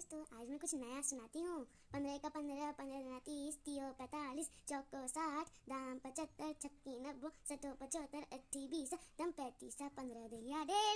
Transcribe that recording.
दोस्तों आज मैं कुछ नया सुनाती हूँ पंद्रह का पंद्रह पंद्रह दुना तीस तीयो पैंतालीस चौको साठ दाम पचहत्तर छक्की नब्बे सतो पचहत्तर अट्ठी बीस दम पैंतीस पंद्रह दिलिया डे